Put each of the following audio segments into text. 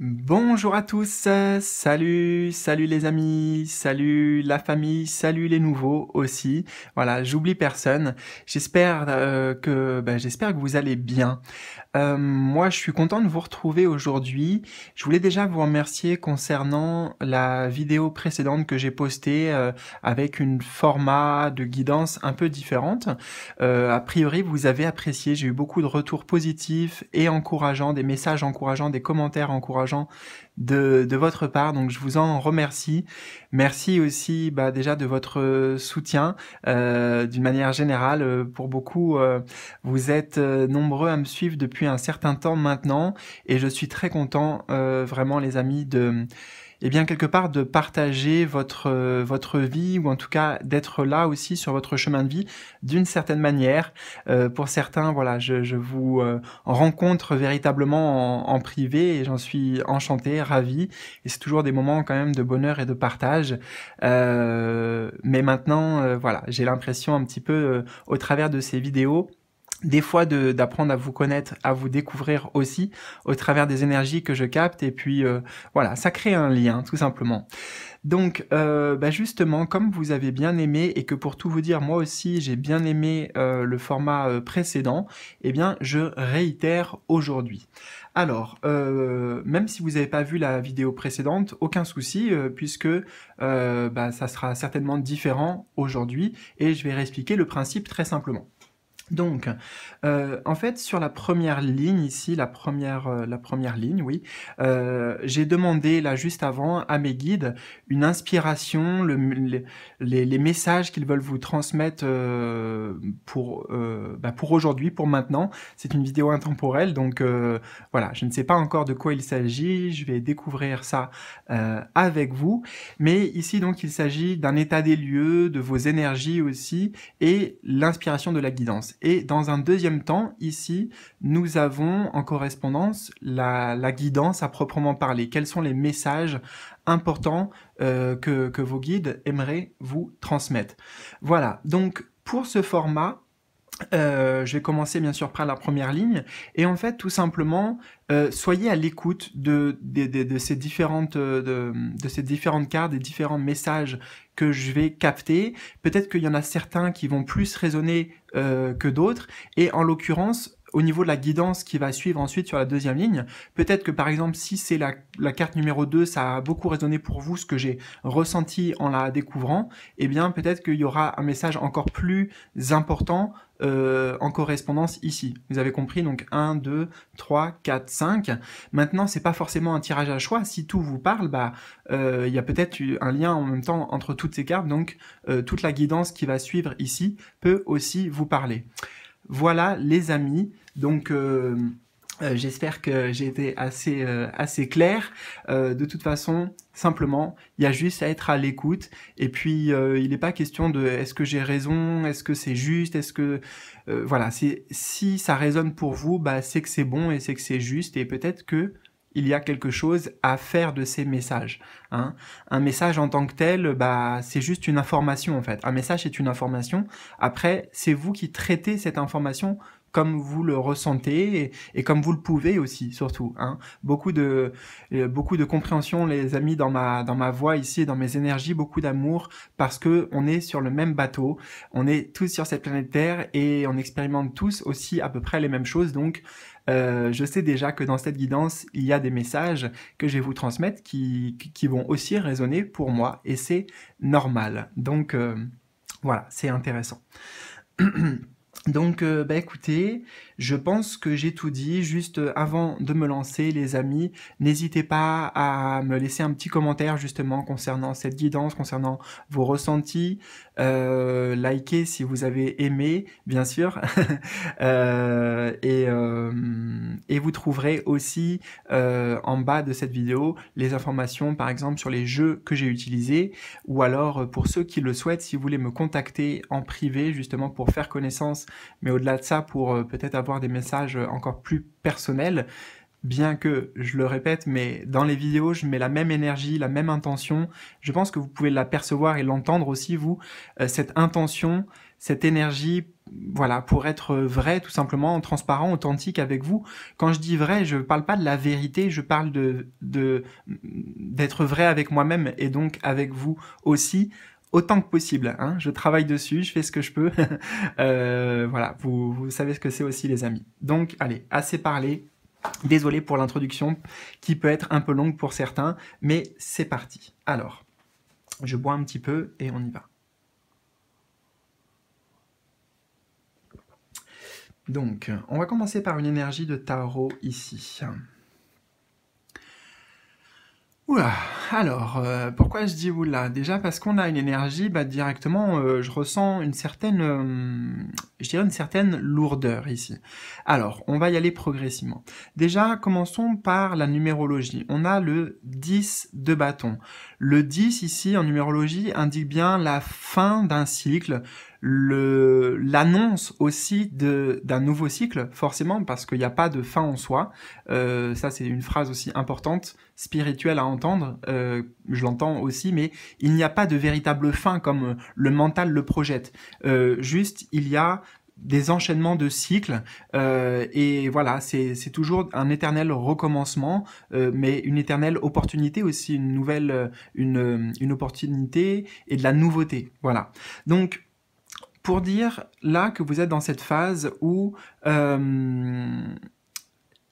Bonjour à tous, salut, salut les amis, salut la famille, salut les nouveaux aussi. Voilà, j'oublie personne. J'espère euh, que bah, j'espère que vous allez bien. Euh, moi, je suis content de vous retrouver aujourd'hui. Je voulais déjà vous remercier concernant la vidéo précédente que j'ai postée euh, avec une format de guidance un peu différente. a priori, vous avez apprécié. J'ai eu beaucoup de retours positifs et encourageants, des messages encourageants, des commentaires encourageants de, votre part. Donc je vous en remercie. Merci aussi bah, déjà de votre soutien euh, d'une manière générale. Euh, pour beaucoup, euh, vous êtes nombreux à me suivre depuis un certain temps maintenant et je suis très content vraiment les amis de et eh bien quelque part de partager votre euh, votre vie ou en tout cas d'être là aussi sur votre chemin de vie d'une certaine manière. Euh, pour certains, voilà, je, je vous euh, rencontre véritablement en, en privé et j'en suis enchanté, ravi. Et c'est toujours des moments quand même de bonheur et de partage. mais maintenant, voilà, j'ai l'impression un petit peu au travers de ces vidéos des fois d'apprendre à vous connaître, à vous découvrir aussi au travers des énergies que je capte et puis euh, voilà, ça crée un lien tout simplement. Donc euh, bah, justement, comme vous avez bien aimé et que pour tout vous dire, moi aussi j'ai bien aimé euh, le format précédent, eh bien je réitère aujourd'hui. Alors, même si vous n'avez pas vu la vidéo précédente, aucun souci puisque bah, ça sera certainement différent aujourd'hui et je vais réexpliquer le principe très simplement. Donc, euh, en fait, sur la première ligne ici, la première, euh, la première ligne, oui, euh, j'ai demandé là juste avant à mes guides une inspiration, le, les, messages qu'ils veulent vous transmettre pour, bah, pour aujourd'hui, pour maintenant. C'est une vidéo intemporelle, donc voilà, je ne sais pas encore de quoi il s'agit, je vais découvrir ça avec vous. Mais ici, donc, il s'agit d'un état des lieux, de vos énergies aussi, et l'inspiration de la guidance. Et dans un deuxième temps, ici, nous avons en correspondance la, guidance à proprement parler. Quels sont les messages importants euh, que vos guides aimeraient vous transmettre Voilà, donc pour ce format, euh, je vais commencer bien sûr par la première ligne. Et en fait, tout simplement, euh, soyez à l'écoute de, de, ces différentes euh, de, ces différentes cartes, des différents messages que je vais capter. Peut-être qu'il y en a certains qui vont plus résonner que d'autres. Et en l'occurrence, au niveau de la guidance qui va suivre ensuite sur la deuxième ligne, peut-être que par exemple si c'est la, carte numéro 2, ça a beaucoup résonné pour vous ce que j'ai ressenti en la découvrant, et eh bien peut-être qu'il y aura un message encore plus important euh, en correspondance ici. Vous avez compris, donc 1, 2, 3, 4, 5. Maintenant, c'est pas forcément un tirage à choix. Si tout vous parle, bah, euh, il y a peut-être un lien en même temps entre toutes ces cartes, donc euh, toute la guidance qui va suivre ici peut aussi vous parler. Voilà les amis, donc... Euh, euh, j'espère que j'ai été assez euh, assez clair. de toute façon, simplement, il y a juste à être à l'écoute. Et puis, il n'est pas question de est-ce que j'ai raison, est-ce que c'est juste, est-ce que voilà. si ça résonne pour vous, bah c'est que c'est bon et c'est que c'est juste. Et peut-être que il y a quelque chose à faire de ces messages. Hein. Un message en tant que tel, bah, c'est juste une information en fait. Un message est une information. Après, c'est vous qui traitez cette information comme vous le ressentez et, comme vous le pouvez aussi surtout. Hein. Beaucoup de euh, beaucoup de compréhension, les amis, dans ma dans ma voix ici, dans mes énergies, beaucoup d'amour parce que on est sur le même bateau, on est tous sur cette planète Terre et on expérimente tous aussi à peu près les mêmes choses. Donc euh, je sais déjà que dans cette guidance, il y a des messages que je vais vous transmettre qui, vont aussi résonner pour moi, et c'est normal. Donc euh, voilà, c'est intéressant. Donc, euh, bah, écoutez, je pense que j'ai tout dit. Juste euh, avant de me lancer, les amis, n'hésitez pas à me laisser un petit commentaire justement concernant cette guidance, concernant vos ressentis. Euh, likez si vous avez aimé, bien sûr. Euh, et, et, vous trouverez aussi en bas de cette vidéo les informations, par exemple, sur les jeux que j'ai utilisés. Ou alors, pour ceux qui le souhaitent, si vous voulez me contacter en privé, justement, pour faire connaissance, mais au-delà de ça, pour peut-être avoir des messages encore plus personnels, bien que, je le répète, mais dans les vidéos, je mets la même énergie, la même intention. Je pense que vous pouvez la percevoir et l'entendre aussi, vous, euh, cette intention, cette énergie, voilà, pour être vrai, tout simplement, transparent, authentique avec vous. Quand je dis vrai, je parle pas de la vérité, je parle de d'être vrai avec moi-même et donc avec vous aussi, autant que possible. Hein. Je travaille dessus, je fais ce que je peux. Euh, voilà, vous, vous savez ce que c'est aussi les amis. Donc allez, assez parlé. Désolé pour l'introduction qui peut être un peu longue pour certains, mais c'est parti. Alors, je bois un petit peu et on y va. Donc, on va commencer par une énergie de tarot ici. Oula, alors, euh, pourquoi je dis oula Déjà parce qu'on a une énergie, bah, directement, euh, je ressens une certaine, euh, je dirais une certaine lourdeur ici. Alors, on va y aller progressivement. Déjà, commençons par la numérologie. On a le 10 de bâton. Le 10 ici, en numérologie, indique bien la fin d'un cycle, le l'annonce aussi d'un nouveau cycle, forcément, parce qu'il n'y a pas de fin en soi. ça, c'est une phrase aussi importante spirituel à entendre, euh, je l'entends aussi, mais il n'y a pas de véritable fin comme euh, le mental le projette. Euh, juste, il y a des enchaînements de cycles et voilà c'est toujours un éternel recommencement mais une éternelle opportunité aussi une nouvelle une, une opportunité et de la nouveauté voilà donc pour dire là que vous êtes dans cette phase où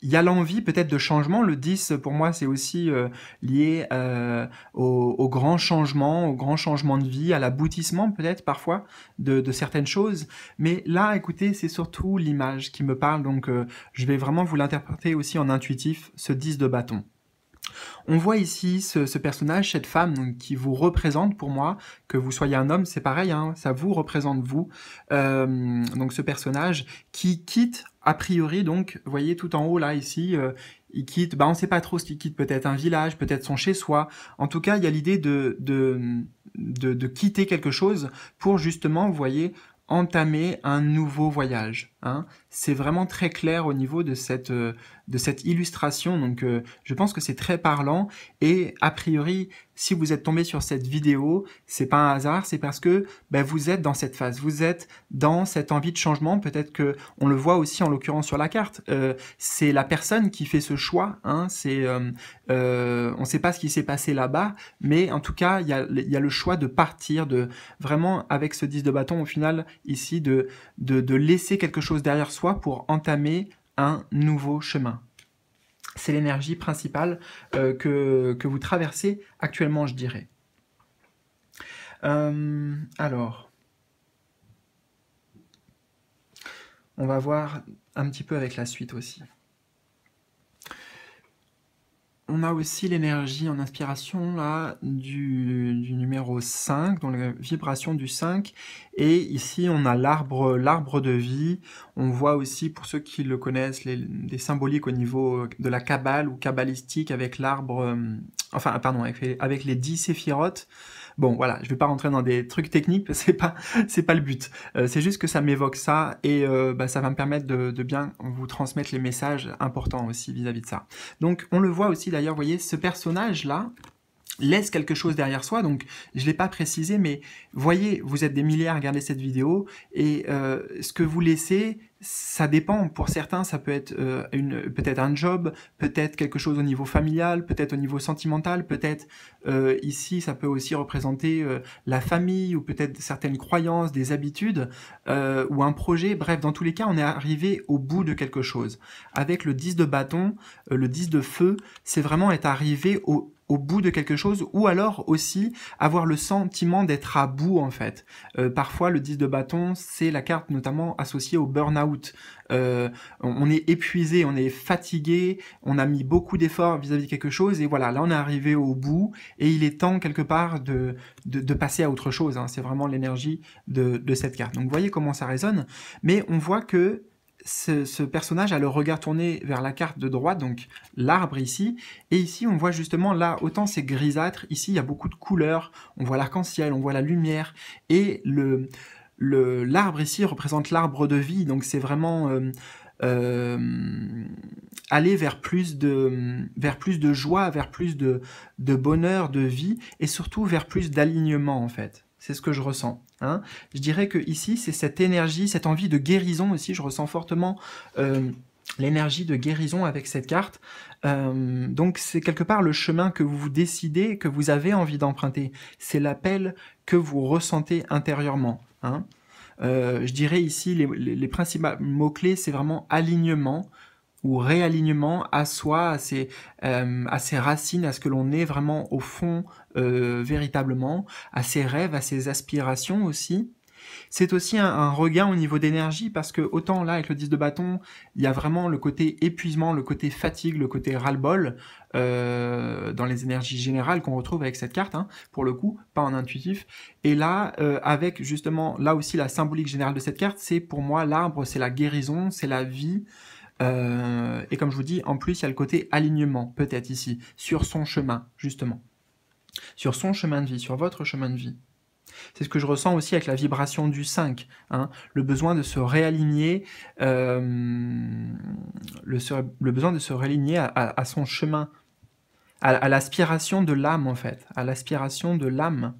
il y a l'envie peut-être de changement. Le 10, pour moi, c'est aussi euh, lié euh, au, grand changement, au grand changement de vie, à l'aboutissement peut-être parfois de, certaines choses. Mais là, écoutez, c'est surtout l'image qui me parle. Donc, euh, je vais vraiment vous l'interpréter aussi en intuitif, ce 10 de bâton. On voit ici ce, personnage, cette femme qui vous représente pour moi, que vous soyez un homme, c'est pareil, hein, ça vous représente vous. Euh, donc ce personnage qui quitte, a priori, donc, vous voyez tout en haut là, ici, euh, il quitte, bah on sait pas trop ce qu'il quitte, peut-être un village, peut-être son chez-soi. En tout cas, il y a l'idée de de, de, de quitter quelque chose pour justement, vous voyez, entamer un nouveau voyage. Hein, c'est vraiment très clair au niveau de cette, euh, de cette illustration, donc euh, je pense que c'est très parlant, et a priori, si vous êtes tombé sur cette vidéo, c'est pas un hasard, c'est parce que ben, vous êtes dans cette phase, vous êtes dans cette envie de changement, peut-être que on le voit aussi en l'occurrence sur la carte, euh, c'est la personne qui fait ce choix, hein. c'est, on ne sait pas ce qui s'est passé là-bas, mais en tout cas, il y a, le choix de partir, de vraiment, avec ce 10 de bâton, au final, ici, de, de laisser quelque chose derrière soi pour entamer un nouveau chemin. C'est l'énergie principale euh, que, que, vous traversez actuellement, je dirais. Euh, alors, on va voir un petit peu avec la suite aussi on a aussi l'énergie en inspiration là du, numéro 5, dans la vibration du 5. Et ici, on a l'arbre, l'arbre de vie. On voit aussi, pour ceux qui le connaissent, les, des symboliques au niveau de la cabale ou cabalistique avec l'arbre, euh, enfin, pardon, avec, avec les dix séphirotes. Bon, voilà, je ne vais pas rentrer dans des trucs techniques, c'est pas, c'est pas le but. Euh, c'est juste que ça m'évoque ça et euh, bah, ça va me permettre de, bien vous transmettre les messages importants aussi vis à -vis de ça. Donc, on le voit aussi d'ailleurs, vous voyez, ce personnage là, laisse quelque chose derrière soi. Donc, je ne l'ai pas précisé, mais voyez, vous êtes des milliers à regarder cette vidéo, et euh, ce que vous laissez, ça dépend. Pour certains, ça peut être euh, une, peut-être un job, peut-être quelque chose au niveau familial, peut-être au niveau sentimental, peut-être euh, ici, ça peut aussi représenter la famille ou peut-être certaines croyances, des habitudes ou un projet. Bref, dans tous les cas, on est arrivé au bout de quelque chose. Avec le 10 de bâton, le 10 de feu, c'est vraiment être arrivé au au bout de quelque chose ou alors aussi avoir le sentiment d'être à bout en fait. Euh, parfois le 10 de bâton c'est la carte notamment associée au burn-out. Euh, on est épuisé, on est fatigué, on a mis beaucoup d'efforts vis-à-vis de quelque chose et voilà là on est arrivé au bout et il est temps quelque part de, de, passer à autre chose. Hein. C'est vraiment l'énergie de, de cette carte. Donc vous voyez comment ça résonne mais on voit que ce, personnage a le regard tourné vers la carte de droite, donc l'arbre ici. Et ici, on voit justement, là, autant c'est grisâtre, ici, il y a beaucoup de couleurs. On voit l'arc-en-ciel, on voit la lumière. Et le l'arbre ici représente l'arbre de vie, donc c'est vraiment... Euh, euh, aller vers plus de vers plus de joie, vers plus de, de bonheur, de vie et surtout vers plus d'alignement en fait. C'est ce que je ressens. Hein. je dirais que ici, c'est cette énergie, cette envie de guérison aussi. Je ressens fortement euh, l'énergie de guérison avec cette carte. Euh, donc c'est quelque part le chemin que vous décidez, que vous avez envie d'emprunter. C'est l'appel que vous ressentez intérieurement. Hein. Euh, je dirais ici, les principaux mots-clés, c'est vraiment alignement, réalignement à soi, euh, à ses, racines, à ce que l'on est vraiment au fond euh, véritablement, à ses rêves, à ses aspirations aussi. C'est aussi un, regain au niveau d'énergie parce que autant là avec le 10 de bâton, il y a vraiment le côté épuisement, le côté fatigue, le côté ras-le-bol euh, dans les énergies générales qu'on retrouve avec cette carte, hein, pour le coup, pas en intuitif. Et là, avec justement là aussi la symbolique générale de cette carte, c'est pour moi l'arbre, c'est la guérison, c'est la vie, euh, et comme je vous dis, en plus, il y a le côté alignement, peut-être ici, sur son chemin, justement. Sur son chemin de vie, sur votre chemin de vie. C'est ce que je ressens aussi avec la vibration du 5, hein. le besoin de se réaligner, euh, le, le, besoin de se réaligner à, son chemin, à, à l'aspiration de l'âme en fait, à l'aspiration de l'âme.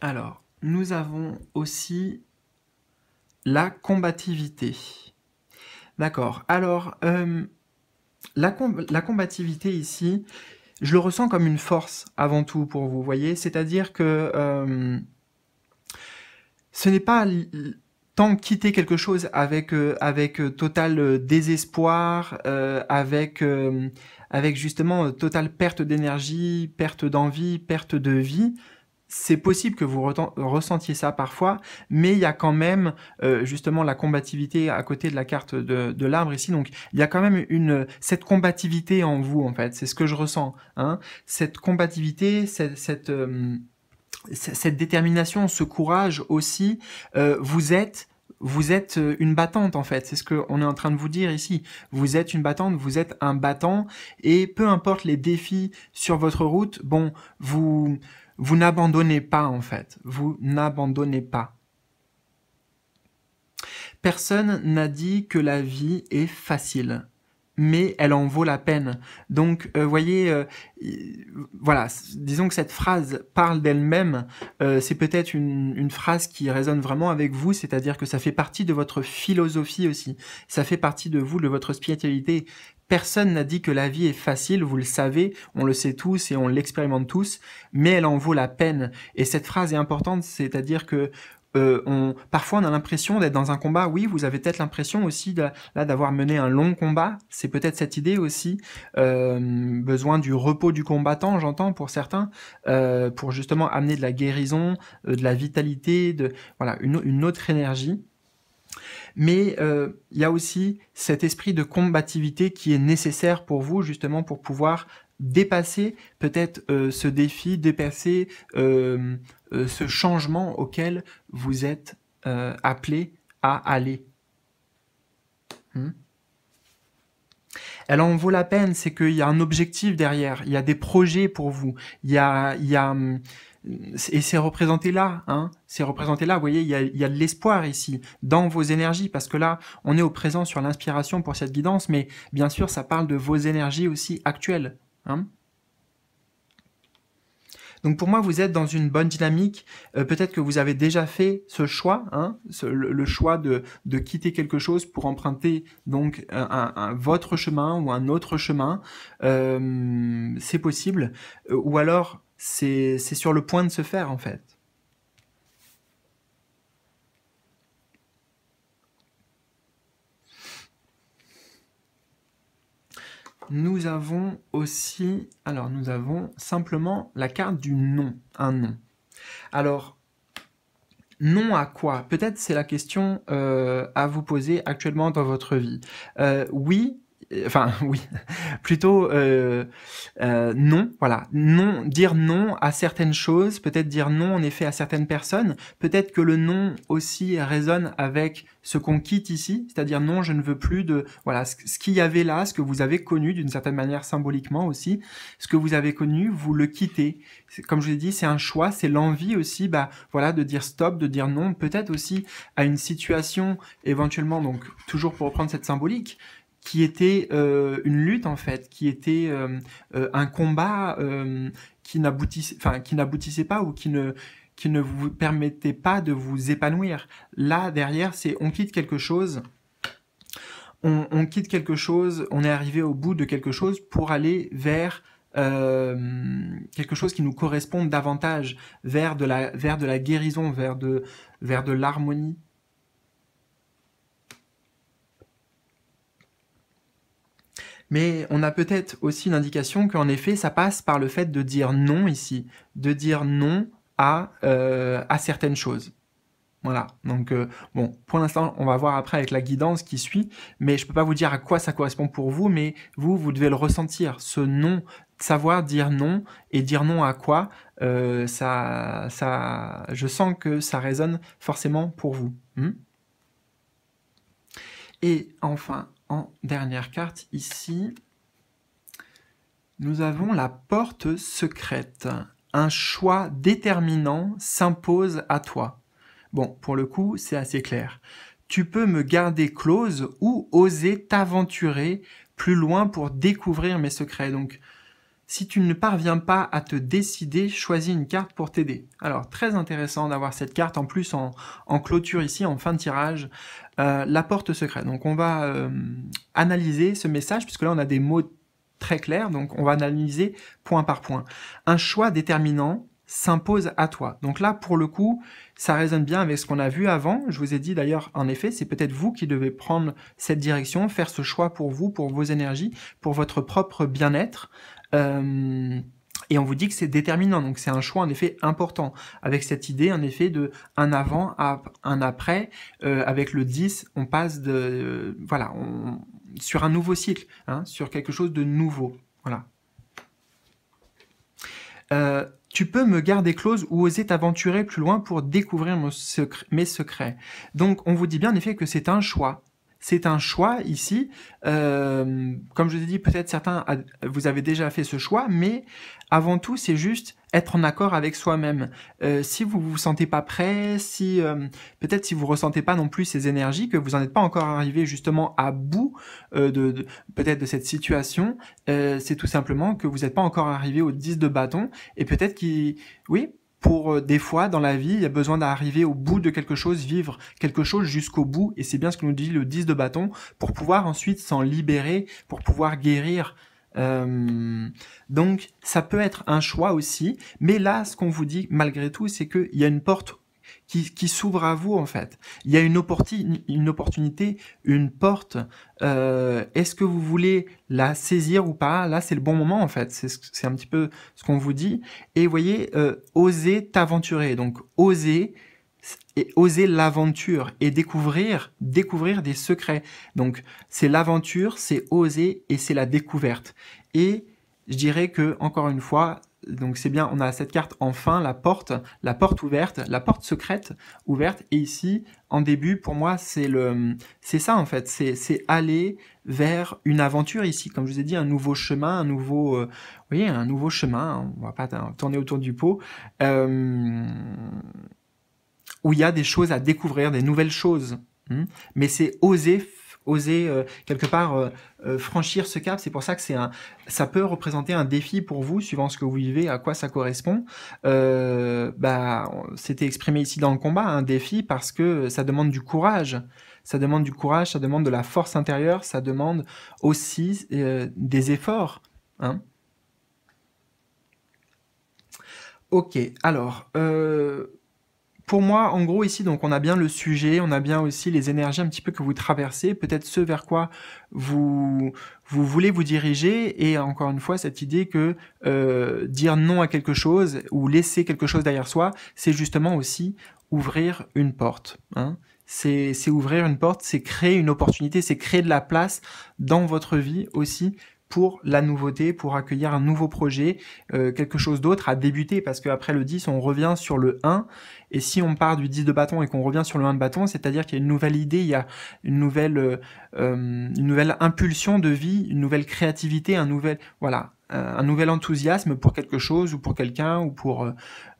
Alors, nous avons aussi la combativité. D'accord. Alors, euh, la, combativité ici, je le ressens comme une force avant tout pour vous, voyez C'est-à-dire que euh, ce n'est pas tant quitter quelque chose avec euh, total désespoir, avec avec justement totale perte d'énergie, perte d'envie, perte de vie, c'est possible que vous ressentiez ça parfois, mais il y a quand même euh, justement la combativité à côté de la carte de, de l'arbre ici. Donc il y a quand même une cette combativité en vous en fait. C'est ce que je ressens. Hein. Cette combativité, cette, euh, cette, cette détermination, ce courage aussi. Euh, vous êtes vous êtes une battante en fait, c'est ce qu'on est en train de vous dire ici. Vous êtes une battante, vous êtes un battant, et peu importe les défis sur votre route, bon, vous, vous n'abandonnez pas en fait, vous n'abandonnez pas. Personne n'a dit que la vie est facile, mais elle en vaut la peine. Donc, vous euh, voyez, euh, voilà, disons que cette phrase parle d'elle-même. Euh, c'est peut-être une, une, phrase qui résonne vraiment avec vous, c'est-à-dire que ça fait partie de votre philosophie aussi. Ça fait partie de vous, de votre spiritualité. Personne n'a dit que la vie est facile, vous le savez, on le sait tous et on l'expérimente tous, mais elle en vaut la peine. Et cette phrase est importante, c'est-à-dire que euh, on, parfois on a l'impression d'être dans un combat. Oui, vous avez peut-être l'impression aussi d'avoir mené un long combat. C'est peut-être cette idée aussi, euh, besoin du repos du combattant, j'entends pour certains, euh, pour justement amener de la guérison, de la vitalité, de voilà une autre énergie. Mais euh, il y a aussi cet esprit de combativité qui est nécessaire pour vous justement pour pouvoir dépasser peut-être euh, ce défi, dépasser euh, ce changement auquel vous êtes appelé à aller. Hmm. elle en vaut la peine, c'est qu'il y a un objectif derrière, il y a des projets pour vous, il y a, il y a hmm, et c'est représenté là, hein. c'est représenté là, vous voyez, il y a, de l'espoir ici, dans vos énergies, parce que là, on est au présent sur l'inspiration pour cette guidance, mais bien sûr, ça parle de vos énergies aussi actuelles. Hein. Donc pour moi, vous êtes dans une bonne dynamique. Euh, peut-être que vous avez déjà fait ce choix, hein, le, choix de, quitter quelque chose pour emprunter donc un, votre chemin ou un autre chemin. Euh, c'est possible. Euh, ou alors c'est sur le point de se faire en fait. Nous avons aussi, alors nous avons simplement la carte du nom, un nom. Alors, non à quoi Peut-être c'est la question euh, à vous poser actuellement dans votre vie. Euh, oui, euh, enfin oui, plutôt euh, euh, non, voilà, non, dire non à certaines choses, peut-être dire non en effet à certaines personnes, peut-être que le non aussi résonne avec ce qu'on quitte ici, c'est-à-dire non, je ne veux plus de, voilà, ce, qu'il y avait là, ce que vous avez connu d'une certaine manière symboliquement aussi, ce que vous avez connu, vous le quittez. Comme je l'ai dit, c'est un choix, c'est l'envie aussi, bah voilà, de dire stop, de dire non, peut-être aussi à une situation éventuellement, donc toujours pour reprendre cette symbolique, qui était euh, une lutte en fait, qui était euh, euh, un combat qui n'aboutissait, pas ou qui ne vous permettait pas de vous épanouir. Là derrière, c'est on quitte quelque chose. On, quitte quelque chose, on est arrivé au bout de quelque chose pour aller vers quelque chose qui nous corresponde davantage vers de la guérison vers de l'harmonie Mais on a peut-être aussi l'indication qu'en effet, ça passe par le fait de dire non ici, de dire non à, euh, certaines choses. Voilà, donc euh, bon, pour l'instant, on va voir après avec la guidance qui suit, mais je ne peux pas vous dire à quoi ça correspond pour vous, mais vous, vous devez le ressentir, ce non, savoir dire non et dire non à quoi, euh, ça, je sens que ça résonne forcément pour vous. Hmm et enfin, en dernière carte ici, nous avons la porte secrète. Un choix déterminant s'impose à toi. Bon, pour le coup, c'est assez clair. Tu peux me garder close ou oser t'aventurer plus loin pour découvrir mes secrets. Donc, si tu ne parviens pas à te décider, choisis une carte pour t'aider. Alors très intéressant d'avoir cette carte en plus en, clôture ici, en fin de tirage, euh, la porte secrète. Donc on va euh, analyser ce message puisque là on a des mots très clairs, donc on va analyser point par point. Un choix déterminant s'impose à toi. Donc là, pour le coup, ça résonne bien avec ce qu'on a vu avant. Je vous ai dit d'ailleurs, en effet, c'est peut-être vous qui devez prendre cette direction, faire ce choix pour vous, pour vos énergies, pour votre propre bien-être. Euh, et on vous dit que c'est déterminant, donc c'est un choix en effet important, avec cette idée en effet de un avant à un après, euh, avec le 10, on passe de, voilà, sur un nouveau cycle, hein, sur quelque chose de nouveau, voilà. Euh, tu peux me garder close ou oser t'aventurer plus loin pour découvrir mes secrets. Donc on vous dit bien en effet que c'est un choix, c'est un choix ici. Euh, comme je vous ai dit, peut-être certains, vous avez déjà fait ce choix, mais avant tout, c'est juste être en accord avec soi-même. Euh, si vous vous sentez pas prêt, si euh, peut-être si vous ressentez pas non plus ces énergies, que vous n'en êtes pas encore arrivé justement à bout de, peut-être de cette situation, c'est tout simplement que vous n'êtes pas encore arrivé au 10 de bâton et peut-être qui, oui, pour euh, des fois dans la vie, il y a besoin d'arriver au bout de quelque chose, vivre quelque chose jusqu'au bout, et c'est bien ce que nous dit le 10 de bâton, pour pouvoir ensuite s'en libérer, pour pouvoir guérir. Euh, donc ça peut être un choix aussi, mais là ce qu'on vous dit malgré tout, c'est qu'il y a une porte qui, s'ouvre à vous en fait. Il y a une, une opportunité, une porte. Euh, est-ce que vous voulez la saisir ou pas Là, c'est le bon moment en fait. C'est un petit peu ce qu'on vous dit. Et voyez, euh, oser t'aventurer. Donc, oser et oser l'aventure et découvrir découvrir des secrets. Donc, c'est l'aventure, c'est oser et c'est la découverte. Et je dirais que encore une fois, donc c'est bien, on a cette carte enfin, la porte, la porte ouverte, la porte secrète ouverte. Et ici, en début, pour moi, c'est le, c'est ça en fait, c'est aller vers une aventure ici, comme je vous ai dit, un nouveau chemin, un nouveau, euh, vous voyez, un nouveau chemin. On va pas tourner autour du pot. Euh, où il y a des choses à découvrir, des nouvelles choses. Hmm. mais c'est oser oser euh, quelque part euh, euh, franchir ce cap. C'est pour ça que c'est un, ça peut représenter un défi pour vous, suivant ce que vous vivez, à quoi ça correspond. bah, c'était exprimé ici dans le combat, un défi parce que ça demande du courage. Ça demande du courage, ça demande de la force intérieure, ça demande aussi des efforts. Hein ok, alors pour moi, en gros, ici, donc, on a bien le sujet, on a bien aussi les énergies un petit peu que vous traversez, peut-être ce vers quoi vous, vous voulez vous diriger, et encore une fois, cette idée que euh, dire non à quelque chose ou laisser quelque chose derrière soi, c'est justement aussi ouvrir une porte. Hein. C'est ouvrir une porte, c'est créer une opportunité, c'est créer de la place dans votre vie aussi pour la nouveauté, pour accueillir un nouveau projet, euh, quelque chose d'autre à débuter, parce qu'après le 10, on revient sur le 1, et si on part du 10 de bâton et qu'on revient sur le 1 de bâton, c'est-à-dire qu'il y a une nouvelle idée, il y a une nouvelle, euh, euh, une nouvelle impulsion de vie, une nouvelle créativité, un nouvel, voilà, un, nouvel enthousiasme pour quelque chose, ou pour quelqu'un, ou pour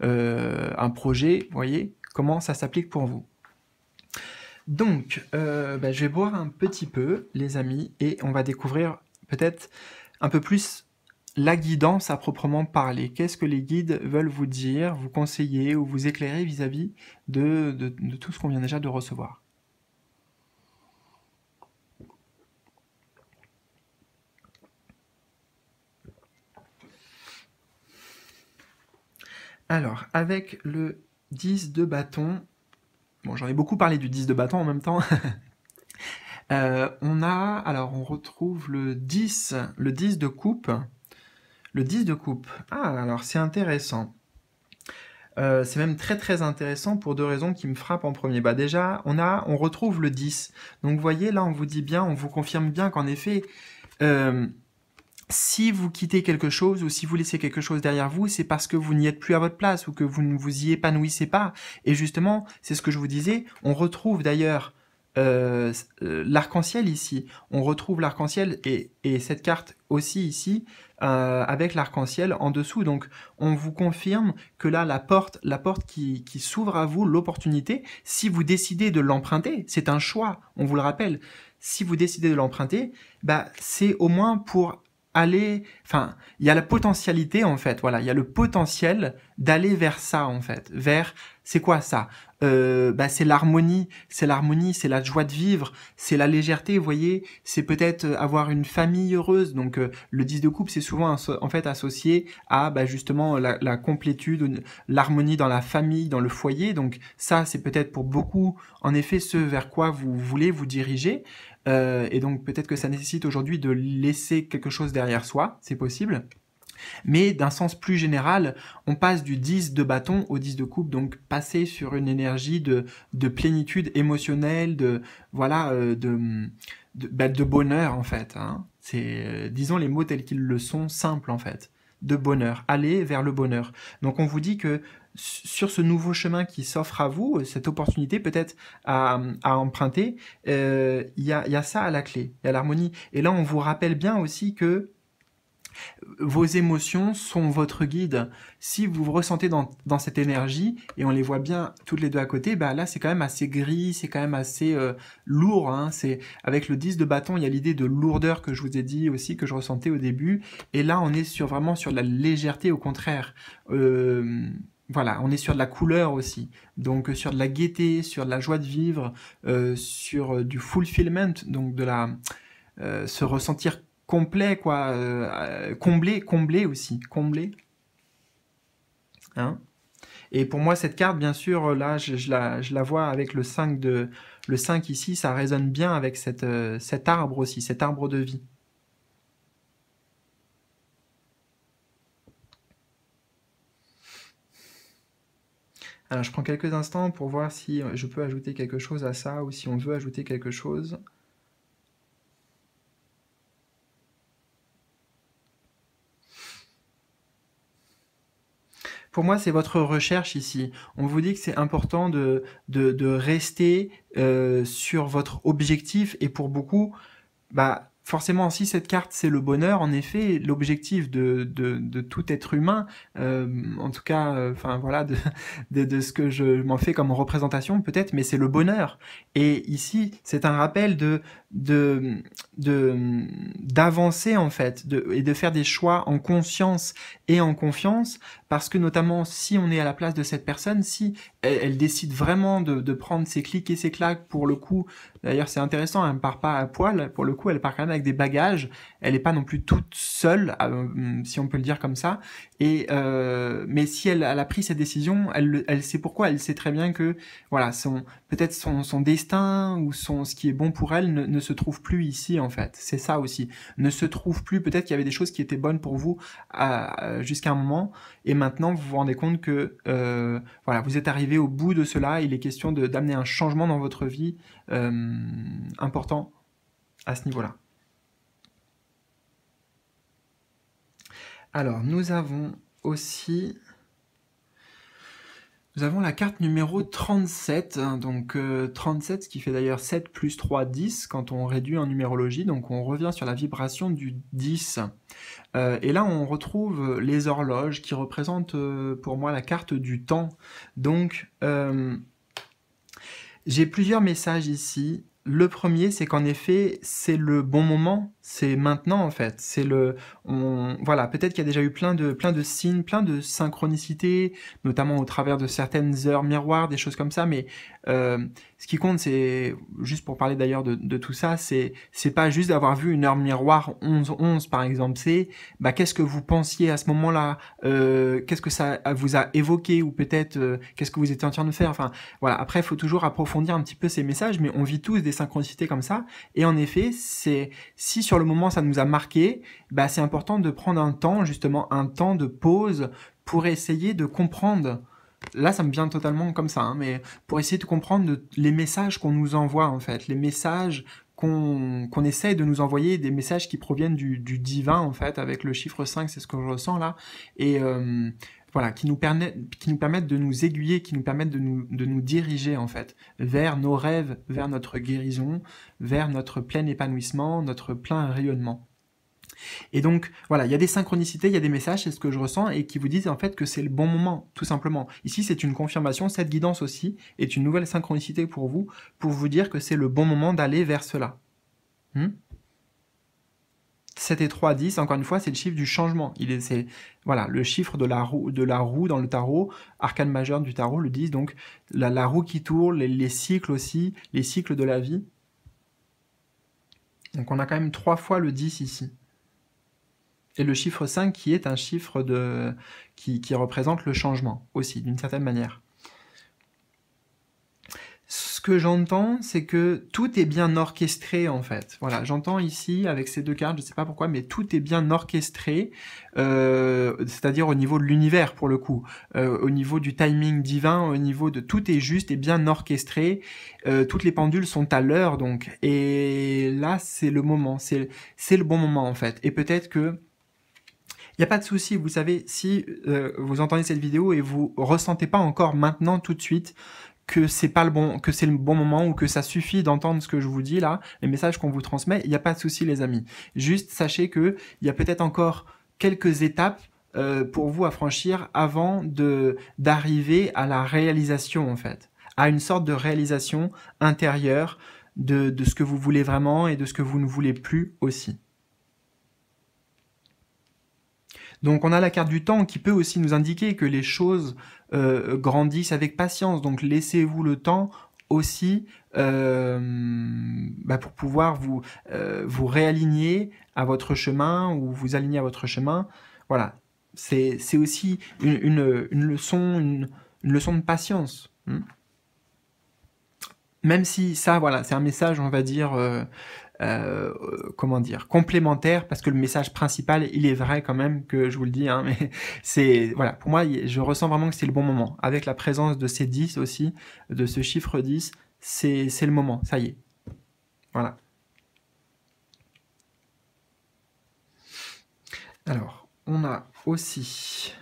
un projet, vous voyez, comment ça s'applique pour vous. Donc, bah, je vais boire un petit peu, les amis, et on va découvrir peut-être un peu plus la guidance à proprement parler. Qu'est-ce que les guides veulent vous dire, vous conseiller ou vous éclairer vis-à-vis de, de, tout ce qu'on vient déjà de recevoir Alors, avec le 10 de bâton, bon j'en ai beaucoup parlé du 10 de bâton en même temps, Euh, on a, alors on retrouve le 10, le 10 de coupe. Le 10 de coupe. Ah, alors c'est intéressant. Euh, c'est même très très intéressant pour deux raisons qui me frappent en premier. Bah déjà, on a, on retrouve le 10. Donc vous voyez, là on vous dit bien, on vous confirme bien qu'en effet, euh, si vous quittez quelque chose ou si vous laissez quelque chose derrière vous, c'est parce que vous n'y êtes plus à votre place ou que vous ne vous y épanouissez pas. Et justement, c'est ce que je vous disais, on retrouve d'ailleurs euh, euh, l'arc-en-ciel ici. On retrouve l'arc-en-ciel et, cette carte aussi ici euh, avec l'arc-en-ciel en dessous. Donc on vous confirme que là la porte, la porte qui, qui s'ouvre à vous, l'opportunité, si vous décidez de l'emprunter, c'est un choix. On vous le rappelle. Si vous décidez de l'emprunter, bah c'est au moins pour aller, enfin, il y a la potentialité en fait, voilà, il y a le potentiel d'aller vers ça en fait, vers c'est quoi ça euh, bah, C'est l'harmonie, c'est l'harmonie, c'est la joie de vivre, c'est la légèreté, vous voyez, c'est peut-être euh, avoir une famille heureuse. Donc euh, le 10 de coupe, c'est souvent en fait associé à bah, justement la, complétude, l'harmonie dans la famille, dans le foyer. Donc ça, c'est peut-être pour beaucoup, en effet, ce vers quoi vous voulez vous diriger. et donc peut-être que ça nécessite aujourd'hui de laisser quelque chose derrière soi, c'est possible. Mais d'un sens plus général, on passe du 10 de bâton au 10 de coupe, donc passer sur une énergie de, de plénitude émotionnelle, de voilà, euh, de, bah, de bonheur en fait. Hein. C'est, euh, disons les mots tels qu'ils le sont, simples en fait, de bonheur, aller vers le bonheur. Donc on vous dit que sur ce nouveau chemin qui s'offre à vous, euh, cette opportunité peut-être à, emprunter, il y a ça à la clé, il y a l'harmonie. Et là, on vous rappelle bien aussi que vos émotions sont votre guide. Si vous vous ressentez dans, cette énergie, et on les voit bien toutes les deux à côté, bah là c'est quand même assez gris, c'est quand même assez euh, lourd. Hein. C'est Avec le 10 de bâton, il y a l'idée de lourdeur que je vous ai dit aussi, que je ressentais au début. Et là on est sur, vraiment sur la légèreté au contraire. Euh, voilà, on est sur de la couleur aussi, donc sur de la gaieté, sur de la joie de vivre, euh, sur du fulfillment, donc de la se ressentir complet, quoi. Euh, euh, comblé, comblé aussi, comblé. Hein et pour moi, cette carte, bien sûr, là, je, la, vois avec le 5, de, le 5 ici, ça résonne bien avec cette, euh, cet arbre aussi, cet arbre de vie. Alors, je prends quelques instants pour voir si je peux ajouter quelque chose à ça ou si on veut ajouter quelque chose. pour moi, c'est votre recherche ici. On vous dit que c'est important de, de, rester euh, sur votre objectif et pour beaucoup, bah, forcément, si cette carte, c'est le bonheur, en effet, l'objectif de, de, tout être humain, euh, en tout cas, euh, enfin voilà, de, de, ce que je m'en fais comme représentation peut-être, mais c'est le bonheur. Et ici, c'est un rappel de de d'avancer en fait, et de faire des choix en conscience et en confiance parce que notamment si on est à la place de cette personne, si elle, décide vraiment de, de, prendre ses clics et ses claques pour le coup, d'ailleurs c'est intéressant, hein, elle ne part pas à poil, pour le coup elle part quand même avec des bagages, elle n'est pas non plus toute seule, euh, si on peut le dire comme ça, et euh, mais si elle, a pris cette décision, elle, elle sait pourquoi. Elle sait très bien que voilà, son peut-être son, son destin ou son ce qui est bon pour elle ne, ne se trouve plus ici en fait. C'est ça aussi. Ne se trouve plus. Peut-être qu'il y avait des choses qui étaient bonnes pour vous jusqu'à un moment, et maintenant vous vous rendez compte que euh, voilà, vous êtes arrivé au bout de cela. Il est question d'amener un changement dans votre vie euh, important à ce niveau-là. Alors, nous avons aussi... Nous avons la carte numéro 37, hein, donc 37, euh, ce qui fait d'ailleurs 7 plus 3, 10, quand on réduit en numérologie, donc on revient sur la vibration du 10. Euh, et là, on retrouve les horloges qui représentent euh, pour moi la carte du temps. Donc, j'ai plusieurs messages ici. Le premier, c'est qu'en effet, c'est le bon moment c'est maintenant en fait. C'est le, on, voilà, peut-être qu'il y a déjà eu plein de, plein de signes, plein de synchronicités, notamment au travers de certaines heures miroirs, des choses comme ça. Mais euh, ce qui compte, c'est juste pour parler d'ailleurs de, tout ça, c'est, c'est pas juste d'avoir vu une heure miroir 11-11 par exemple. C'est, bah, qu'est-ce que vous pensiez à ce moment-là euh, Qu'est-ce que ça vous a évoqué ou peut-être euh, qu'est-ce que vous étiez en train de faire Enfin, voilà. Après, il faut toujours approfondir un petit peu ces messages, mais on vit tous des synchronicités comme ça. Et en effet, c'est si sur le moment ça nous a marqué, bah, c'est important de prendre un temps, justement un temps de pause pour essayer de comprendre. Là, ça me vient totalement comme ça, hein, mais pour essayer de comprendre les messages qu'on nous envoie en fait, les messages qu'on essaie essaye de nous envoyer des messages qui proviennent du, divin en fait avec le chiffre 5 c'est ce que je ressens là et euh, voilà, qui nous, permettent, qui nous de nous aiguiller, qui nous permettent de nous, de nous diriger en fait vers nos rêves, vers notre guérison, vers notre plein épanouissement, notre plein rayonnement. Et donc, voilà, il y a des synchronicités, il y a des messages, c'est ce que je ressens, et qui vous disent en fait que c'est le bon moment, tout simplement. Ici, c'est une confirmation, cette guidance aussi est une nouvelle synchronicité pour vous, pour vous dire que c'est le bon moment d'aller vers cela. Hmm 7 et 3, 10, encore une fois, c'est le chiffre du changement. Il est, c'est, voilà, le chiffre de la, roue, de la roue dans le tarot, arcane majeur du tarot, le 10, donc la, roue qui tourne, les, cycles aussi, les cycles de la vie. Donc on a quand même trois fois le 10 ici. Et le chiffre 5 qui est un chiffre de, qui représente le changement aussi, d'une certaine manière que j'entends, c'est que tout est bien orchestré en fait. Voilà, j'entends ici avec ces deux cartes, je sais pas pourquoi, mais tout est bien orchestré, euh, c'est-à-dire au niveau de l'univers pour le coup, euh, au niveau du timing divin, au niveau de tout est juste et bien orchestré. Euh, toutes les pendules sont à l'heure donc, et là c'est le moment, c'est c'est le bon moment en fait. Et peut-être que il n'y a pas de souci, vous savez, si vous entendez cette vidéo et vous ressentez pas encore maintenant tout de suite que c'est pas le bon, que c'est le bon moment ou que ça suffit d'entendre ce que je vous dis là, les messages qu'on vous transmet, il n'y a pas de souci les amis. Juste sachez que il y a peut-être encore quelques étapes euh, pour vous à franchir avant de d'arriver à la réalisation en fait, à une sorte de réalisation intérieure de ce que vous voulez vraiment et de ce que vous ne voulez plus aussi. Donc on a la carte du temps qui peut aussi nous indiquer que les choses euh, grandissent avec patience, donc laissez-vous le temps aussi euh, bah, pour pouvoir vous, euh, vous réaligner à votre chemin ou vous aligner à votre chemin. Voilà, c'est aussi une, leçon, une, leçon de patience. Hmm. même si ça, voilà, c'est un message, on va dire, euh, comment dire, complémentaire, parce que le message principal, il est vrai quand même, que je vous le dis, hein, mais c'est, voilà, pour moi, je ressens vraiment que c'est le bon moment. Avec la présence de ces 10 aussi, de ce chiffre 10, c'est le moment, ça y est. Voilà. Alors, on a aussi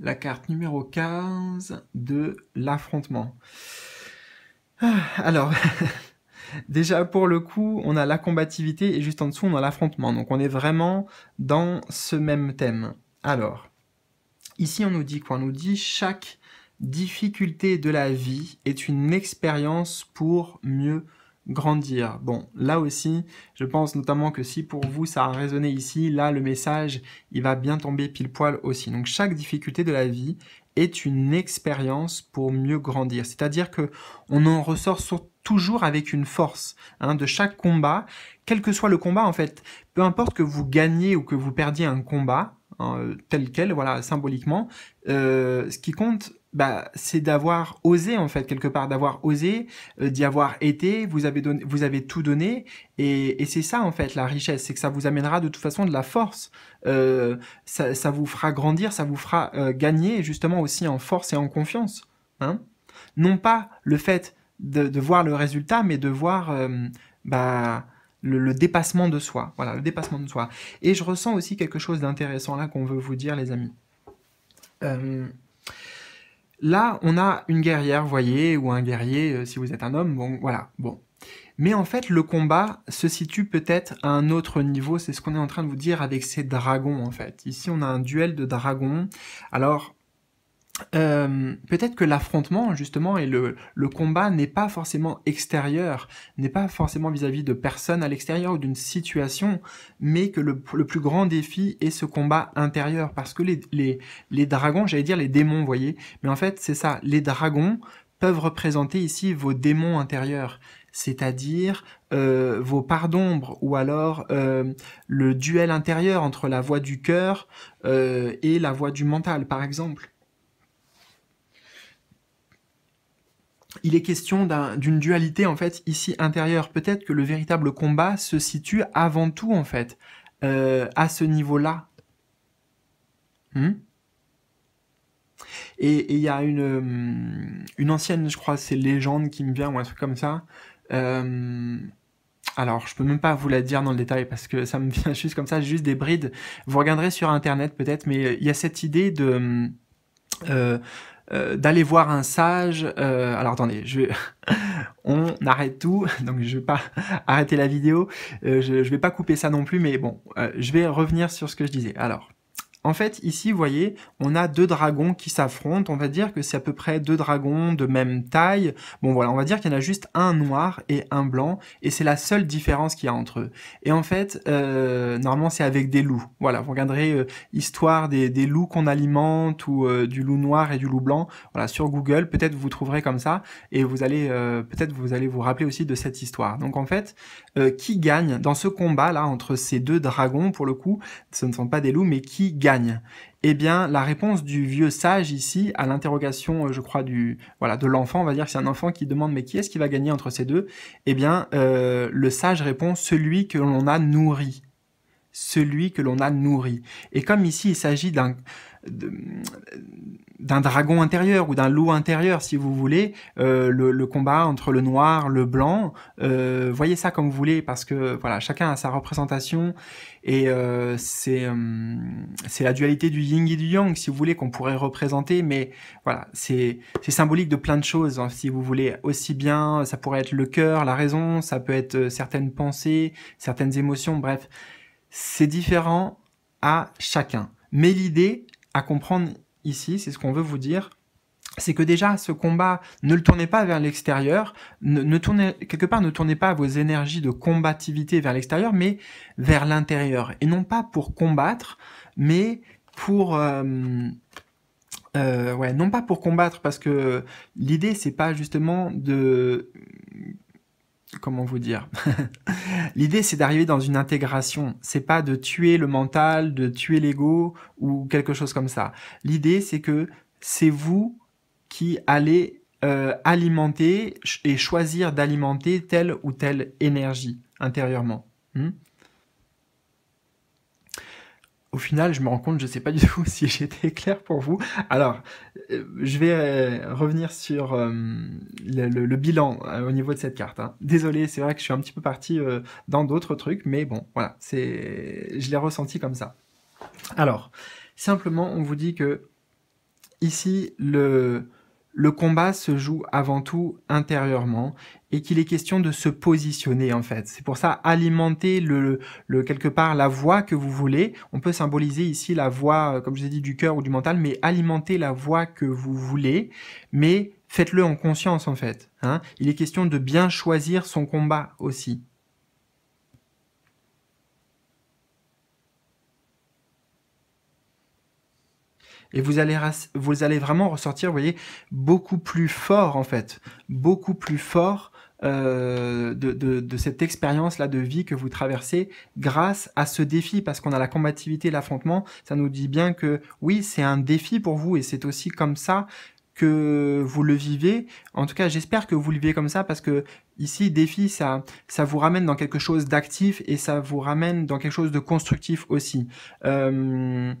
la carte numéro 15 de l'affrontement. Ah, alors, Déjà, pour le coup, on a la combativité et juste en dessous, on a l'affrontement. Donc on est vraiment dans ce même thème. Alors, ici, on nous dit quoi On nous dit chaque difficulté de la vie est une expérience pour mieux grandir. Bon, là aussi, je pense notamment que si pour vous ça a résonné ici, là le message, il va bien tomber pile poil aussi. Donc chaque difficulté de la vie est une expérience pour mieux grandir. C'est-à-dire que on en ressort toujours avec une force hein, de chaque combat, quel que soit le combat en fait. Peu importe que vous gagniez ou que vous perdiez un combat hein, tel quel, voilà symboliquement, euh, ce qui compte bah, c'est d'avoir osé en fait quelque part, d'avoir osé, euh, d'y avoir été. Vous avez donné, vous avez tout donné, et, c'est ça en fait la richesse, c'est que ça vous amènera de toute façon de la force. Euh, ça, vous fera grandir, ça vous fera euh, gagner justement aussi en force et en confiance. Hein. non pas le fait de, voir le résultat, mais de voir bah, le, dépassement de soi. Voilà, le dépassement de soi. Et je ressens aussi quelque chose d'intéressant là qu'on veut vous dire, les amis. Là, on a une guerrière, voyez, ou un guerrier, euh, si vous êtes un homme, bon, voilà, bon. Mais en fait, le combat se situe peut-être à un autre niveau, c'est ce qu'on est en train de vous dire avec ces dragons, en fait. Ici, on a un duel de dragons. Alors, euh, peut-être que l'affrontement justement et le, combat n'est pas forcément extérieur, n'est pas forcément vis-à-vis de personnes à l'extérieur ou d'une situation, mais que le, plus grand défi est ce combat intérieur, parce que les, les, les dragons, j'allais dire les démons, voyez, mais en fait c'est ça, les dragons peuvent représenter ici vos démons intérieurs, c'est-à-dire euh, vos parts d'ombre ou alors euh, le duel intérieur entre la voix du cœur et la voix du mental par exemple il est question d'une dualité en fait ici intérieure. Peut-être que le véritable combat se situe avant tout en fait euh, à ce niveau-là. Hmm? et il y a euh, une, ancienne, je crois, c'est légende qui me vient ou un truc comme ça. Euh, alors, je peux même pas vous la dire dans le détail parce que ça me vient juste comme ça, juste des brides. Vous regarderez sur internet peut-être, mais il y a cette idée de euh, d'aller voir un sage. Euh, alors attendez, je vais... on arrête tout, donc je vais pas arrêter la vidéo. Euh, je, je vais pas couper ça non plus, mais bon, je vais revenir sur ce que je disais. Alors, en fait, ici, vous voyez, on a deux dragons qui s'affrontent. On va dire que c'est à peu près deux dragons de même taille. Bon, voilà, on va dire qu'il y en a juste un noir et un blanc. Et c'est la seule différence qu'il y a entre eux. Et en fait, euh, normalement, c'est avec des loups. Voilà, vous regarderez euh, histoire des, loups qu'on alimente ou euh, du loup noir et du loup blanc. Voilà, sur Google, peut-être vous trouverez comme ça. Et vous allez, peut-être vous allez vous rappeler aussi de cette histoire. Donc, en fait, qui gagne dans ce combat-là entre ces deux dragons, pour le coup, ce ne sont pas des loups, mais qui gagne eh bien, la réponse du vieux sage ici à l'interrogation, euh, je crois, du voilà de l'enfant, on va dire, c'est un enfant qui demande mais qui est-ce qui va gagner entre ces deux Eh bien, euh, le sage répond celui que l'on a nourri, celui que l'on a nourri. Et comme ici il s'agit d'un d'un dragon intérieur ou d'un loup intérieur, si vous voulez, euh, le, le, combat entre le noir, le blanc. Euh, voyez ça comme vous voulez, parce que voilà, chacun a sa représentation et euh, c'est euh, c'est la dualité du yin et du yang, si vous voulez, qu'on pourrait représenter. Mais voilà, c'est symbolique de plein de choses, hein, si vous voulez. Aussi bien, ça pourrait être le cœur, la raison, ça peut être euh, certaines pensées, certaines émotions. Bref, c'est différent à chacun. Mais l'idée, à comprendre ici, c'est ce qu'on veut vous dire, c'est que déjà ce combat, ne le tournez pas vers l'extérieur, ne, tournez quelque part, ne tournez pas vos énergies de combativité vers l'extérieur, mais vers l'intérieur, et non pas pour combattre, mais pour euh, euh, ouais, non pas pour combattre, parce que l'idée c'est pas justement de comment vous dire L'idée, c'est d'arriver dans une intégration. C'est pas de tuer le mental, de tuer l'ego ou quelque chose comme ça. L'idée, c'est que c'est vous qui allez euh, alimenter et choisir d'alimenter telle ou telle énergie intérieurement. Hmm au final, je me rends compte, je ne sais pas du tout si j'étais clair pour vous. Alors, euh, je vais euh, revenir sur euh, le, bilan au niveau de cette carte. Hein. Désolé, c'est vrai que je suis un petit peu parti dans d'autres trucs, mais bon, voilà, c'est, je l'ai ressenti comme ça. Alors, simplement, on vous dit que ici, le, le combat se joue avant tout intérieurement et qu'il est question de se positionner en fait. C'est pour ça alimenter le, quelque part la voix que vous voulez. On peut symboliser ici la voix, comme je vous ai dit, du cœur ou du mental, mais alimenter la voix que vous voulez, mais faites-le en conscience en fait. Hein. Il est question de bien choisir son combat aussi. et vous allez, vous allez vraiment ressortir, vous voyez, beaucoup plus fort en fait, beaucoup plus fort euh, de, cette expérience-là de vie que vous traversez grâce à ce défi, parce qu'on a la combativité, l'affrontement, ça nous dit bien que oui, c'est un défi pour vous, et c'est aussi comme ça que vous le vivez. En tout cas, j'espère que vous le vivez comme ça, parce que ici, défi, ça, ça vous ramène dans quelque chose d'actif, et ça vous ramène dans quelque chose de constructif aussi. Euh,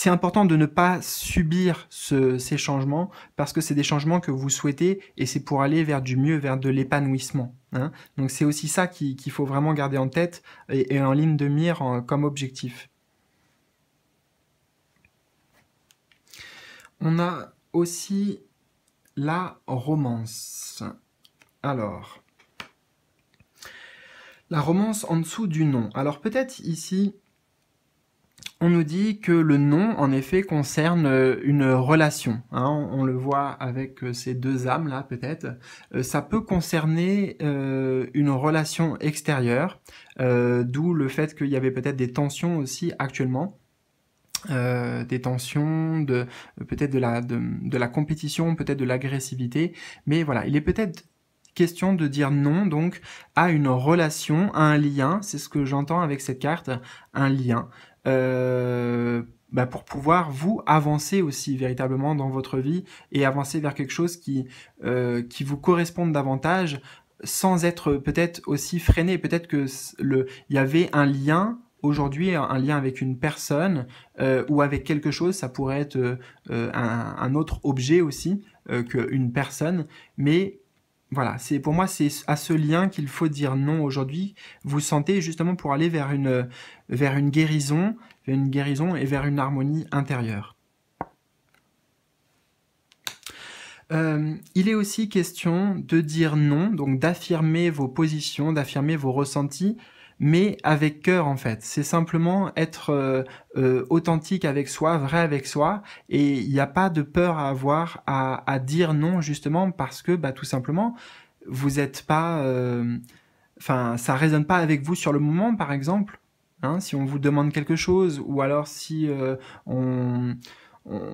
c'est important de ne pas subir ces changements parce que c'est des changements que vous souhaitez et c'est pour aller vers du mieux, vers de l'épanouissement. Hein. Donc c'est aussi ça qu'il faut vraiment garder en tête et, en ligne de mire comme objectif. On a aussi la romance. Alors, la romance en dessous du nom. Alors peut-être ici, on nous dit que le nom, en effet, concerne euh, une relation. Hein. on, le voit avec euh, ces deux âmes-là, peut-être. Euh, ça peut concerner une relation extérieure, d'où le fait qu'il y avait peut-être des tensions aussi actuellement. des tensions, de peut-être de la de la compétition, peut-être de l'agressivité, mais voilà, il est peut-être question de dire non donc à une relation, à un lien, c'est ce que j'entends avec cette carte, un lien. Euh, bah, pour pouvoir vous avancer aussi véritablement dans votre vie et avancer vers quelque chose qui, euh, qui vous corresponde davantage sans être peut-être aussi freiné. Peut-être que le, il y avait un lien aujourd'hui, un lien avec une personne euh, ou avec quelque chose, ça pourrait être un, un, autre objet aussi qu'une personne, mais voilà, c'est pour moi c'est à ce lien qu'il faut dire non aujourd'hui. Vous sentez justement pour aller vers une guérison, une guérison et vers une harmonie intérieure. Euh, il est aussi question de dire non, donc d'affirmer vos positions, d'affirmer vos ressentis, mais avec cœur en fait. C'est simplement être euh, euh, authentique avec soi, vrai avec soi, et il n'y a pas de peur à avoir à, dire non justement parce que bah, tout simplement vous n'êtes pas, euh, enfin ça résonne pas avec vous sur le moment par exemple. Hein, si on vous demande quelque chose ou alors si on on,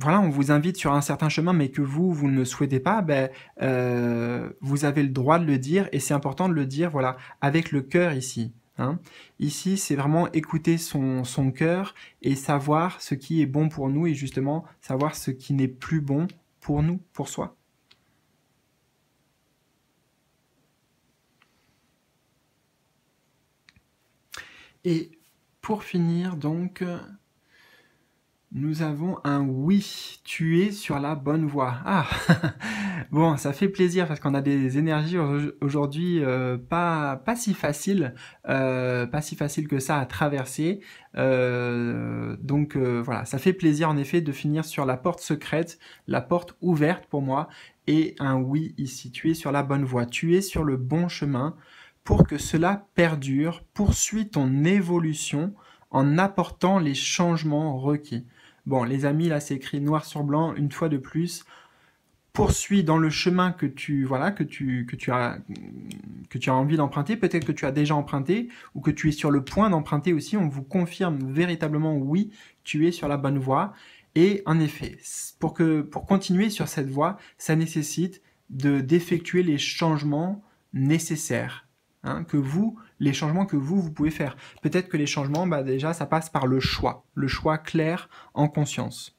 voilà, on vous invite sur un certain chemin, mais que vous, vous ne souhaitez pas, ben, euh, vous avez le droit de le dire, et c'est important de le dire, voilà, avec le cœur ici. Hein. Ici, c'est vraiment écouter son cœur et savoir ce qui est bon pour nous et justement savoir ce qui n'est plus bon pour nous, pour soi. Et pour finir, donc, nous avons un oui, tu es sur la bonne voie. Ah Bon, ça fait plaisir parce qu'on a des énergies aujourd'hui euh, pas, si faciles, euh, pas si faciles que ça à traverser. Euh, donc voilà, ça fait plaisir en effet de finir sur la porte secrète, la porte ouverte pour moi, et un oui ici, tu es sur la bonne voie, tu es sur le bon chemin pour que cela perdure, poursuit ton évolution en apportant les changements requis. Bon, les amis, là, c'est écrit noir sur blanc, une fois de plus. Poursuis dans le chemin que tu, voilà, que tu, que tu as, envie d'emprunter. Peut-être que tu as déjà emprunté ou que tu es sur le point d'emprunter aussi. On vous confirme véritablement, oui, tu es sur la bonne voie. Et en effet, pour pour continuer sur cette voie, ça nécessite de, d'effectuer les changements nécessaires Hein, que vous, les changements que vous, vous pouvez faire. Peut-être que les changements, bah, déjà, ça passe par le choix, le choix clair en conscience.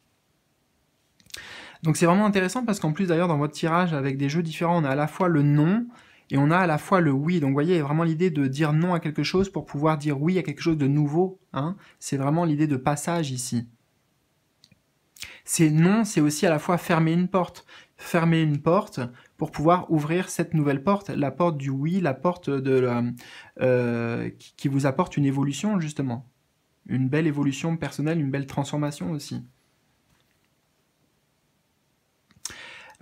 Donc c'est vraiment intéressant parce qu'en plus d'ailleurs dans votre tirage avec des jeux différents, on a à la fois le non et on a à la fois le oui. Donc vous voyez, vraiment l'idée de dire non à quelque chose pour pouvoir dire oui à quelque chose de nouveau. Hein. C'est vraiment l'idée de passage ici. C'est non, c'est aussi à la fois fermer une porte. Fermer une porte, pour pouvoir ouvrir cette nouvelle porte, la porte du oui, la porte de euh, qui, vous apporte une évolution justement, une belle évolution personnelle, une belle transformation aussi.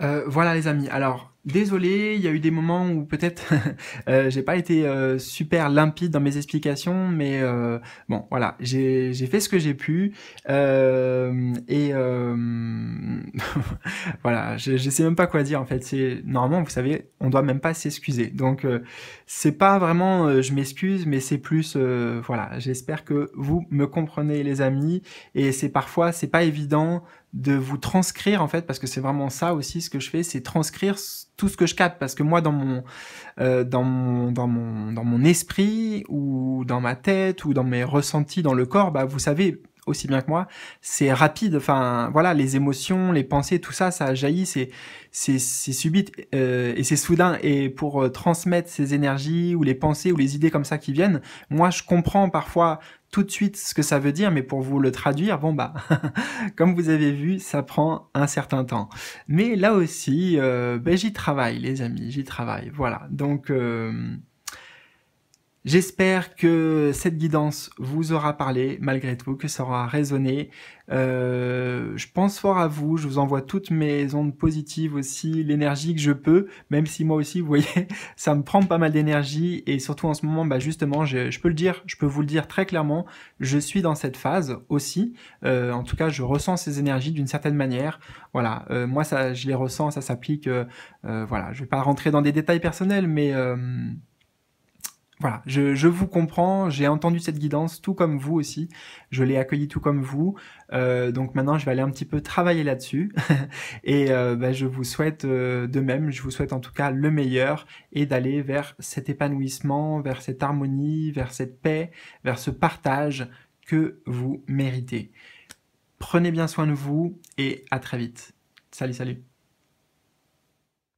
Euh, voilà les amis, alors Désolé, il y a eu des moments où peut-être euh, j'ai pas été euh, super limpide dans mes explications, mais euh, bon, voilà, j'ai fait ce que j'ai pu et voilà, je, sais même pas quoi dire en fait. C'est normalement, vous savez, on doit même pas s'excuser. Donc c'est pas vraiment je m'excuse, mais c'est plus voilà. J'espère que vous me comprenez, les amis, et c'est parfois c'est pas évident de vous transcrire en fait parce que c'est vraiment ça aussi ce que je fais c'est transcrire tout ce que je capte parce que moi dans mon euh, dans dans mon dans mon esprit ou dans ma tête ou dans mes ressentis dans le corps bah vous savez aussi bien que moi, c'est rapide. Enfin, voilà, les émotions, les pensées, tout ça, ça jaillit, c'est c'est subit euh, et c'est soudain. Et pour euh, transmettre ces énergies ou les pensées ou les idées comme ça qui viennent, moi, je comprends parfois tout de suite ce que ça veut dire, mais pour vous le traduire, bon bah, comme vous avez vu, ça prend un certain temps. Mais là aussi, euh, ben, j'y travaille, les amis, j'y travaille. Voilà. Donc euh, J'espère que cette guidance vous aura parlé malgré tout, que ça aura résonné. Euh, je pense fort à vous, je vous envoie toutes mes ondes positives aussi, l'énergie que je peux, même si moi aussi, vous voyez, ça me prend pas mal d'énergie et surtout en ce moment, bah justement, je, peux le dire, je peux vous le dire très clairement, je suis dans cette phase aussi. Euh, en tout cas, je ressens ces énergies d'une certaine manière. Voilà, euh, moi ça, je les ressens, ça s'applique. voilà, je vais pas rentrer dans des détails personnels, mais voilà, je, vous comprends, j'ai entendu cette guidance tout comme vous aussi, je l'ai accueilli tout comme vous, euh, donc maintenant je vais aller un petit peu travailler là-dessus et euh, bah, je vous souhaite euh, de même, je vous souhaite en tout cas le meilleur et d'aller vers cet épanouissement, vers cette harmonie, vers cette paix, vers ce partage que vous méritez. Prenez bien soin de vous et à très vite. Salut, salut.